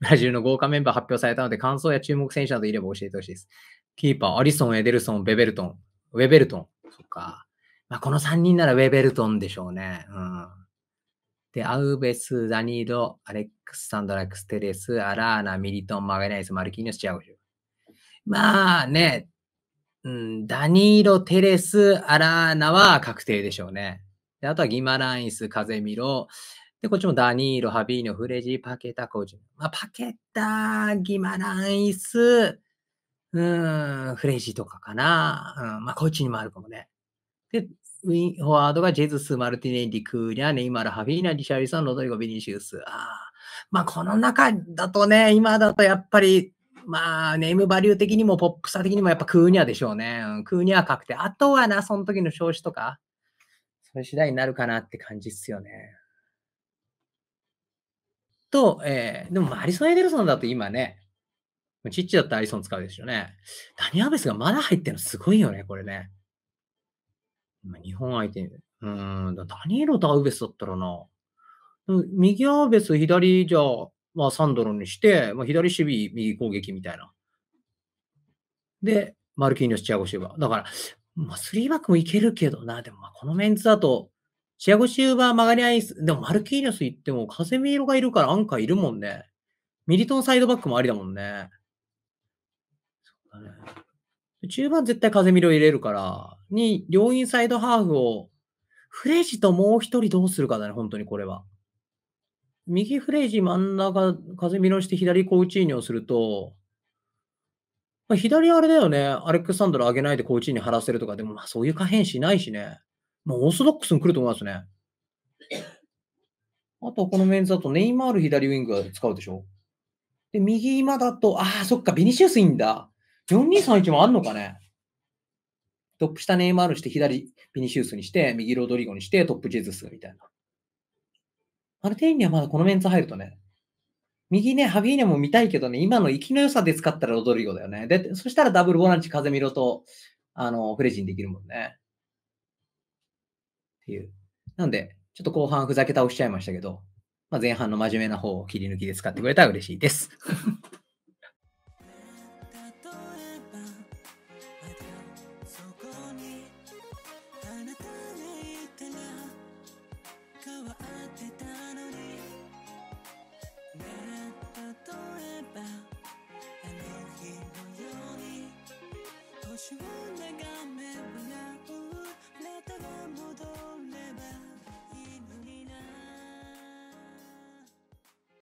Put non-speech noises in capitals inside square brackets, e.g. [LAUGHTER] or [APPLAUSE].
ブ [LAUGHS] ラジルの豪華メンバー発表されたので、感想や注目選手などいれば教えてほしいです。キーパー、アリソン、エデルソン、ベベルトン、ウェベルトン。そっか。まあ、この3人ならウェベルトンでしょうね。うん。で、アウベス、ダニード、アレックス・サンドラックス、テレス、アラーナ、ミリトン、マガネナイス、マルキーニョス、チアゴジュ。まあね、うん、ダニーロ、テレス、アラーナは確定でしょうね。であとはギマランイス、カゼミロ、で、こっちもダニーロ、ハビーノ、フレジー、パケタ、コージ。まあ、パケタ、ギマランイス、うん、フレジーとかかな。うん、まあ、こっちにもあるかもね。で、ウィン、フォワードがジェズス、マルティネリ、クーニャ、ネイマル、ハビーナ、リシャリソン、ロドリゴ、ビニシウス。あまあ、この中だとね、今だとやっぱり、まあ、ネームバリュー的にもポップさ的にもやっぱクーニャでしょうね。うん、クーニャ確定。あとはな、その時の少子とか、それ次第になるかなって感じっすよね。と、えー、でもアリソン・エデルソンだと今ね、チッチだったらアリソン使うでしょうね。ダニアベスがまだ入ってるのすごいよね、これね。日本相手に。うん、ダニエロとアウベスだったらな。右アーベス、左じゃあ、まあサンドロにして、まあ、左守備、右攻撃みたいな。で、マルキーニョス、チアゴシーバー。だから、まあ、ーバックもいけるけどな、でもまあこのメンツだと、チアゴ・シーバー、マガニアイス、でもマルキーニョス行っても、カ見ミーロがいるからアンカーいるもんね。ミリトンサイドバックもありだもんね。そうだね。中盤絶対風見色入れるから、に、両インサイドハーフを、フレージともう一人どうするかだね、本当にこれは。右フレージ真ん中、風見色して左コーチーニをすると、まあ、左あれだよね、アレックサンドル上げないでコーチーニ張らせるとか、でもまあそういう可変しないしね。まあ、オーソドックスに来ると思いますね。あと、このメンズだとネイマール左ウィングが使うでしょ。で、右今だと、ああ、そっか、ビニシウスいいんだ。4231もあんのかね。トップ下ネイマールして、左ビニシウスにして、右ロドリゴにして、トップジェズスみたいな。アルテイにはまだこのメンツ入るとね、右ね、ハビーネも見たいけどね、今の息の良さで使ったらロドリゴだよね。で、そしたらダブルボランチ、風見ろと、あの、フレジンできるもんね。ていう。なので、ちょっと後半ふざけ倒しちゃいましたけど、まあ、前半の真面目な方を切り抜きで使ってくれたら嬉しいです。you [LAUGHS]